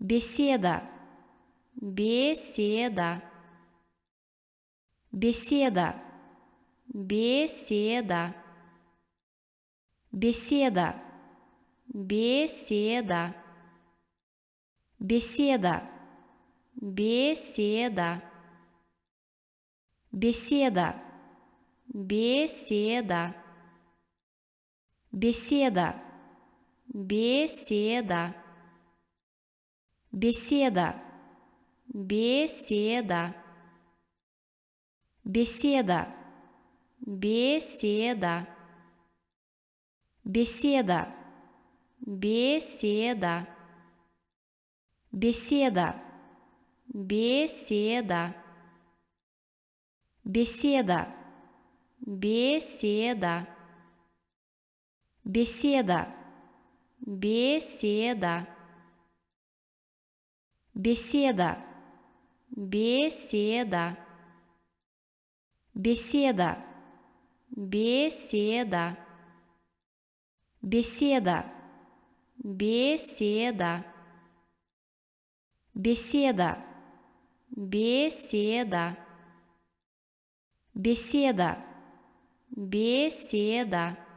Беседа. Беседа. Беседа. Беседа. Беседа. Беседа. Беседа. Беседа. Беседа. Беседа. Беседа. Беседа. Беседа. Беседа. Беседа. Беседа. Беседа. Беседа. Беседа. Беседа. Беседа. Беседа. Беседа. Беседа. Беседа. Беседа. Беседа. Беседа. Беседа. Беседа. Беседа. Беседа. Беседа. Беседа.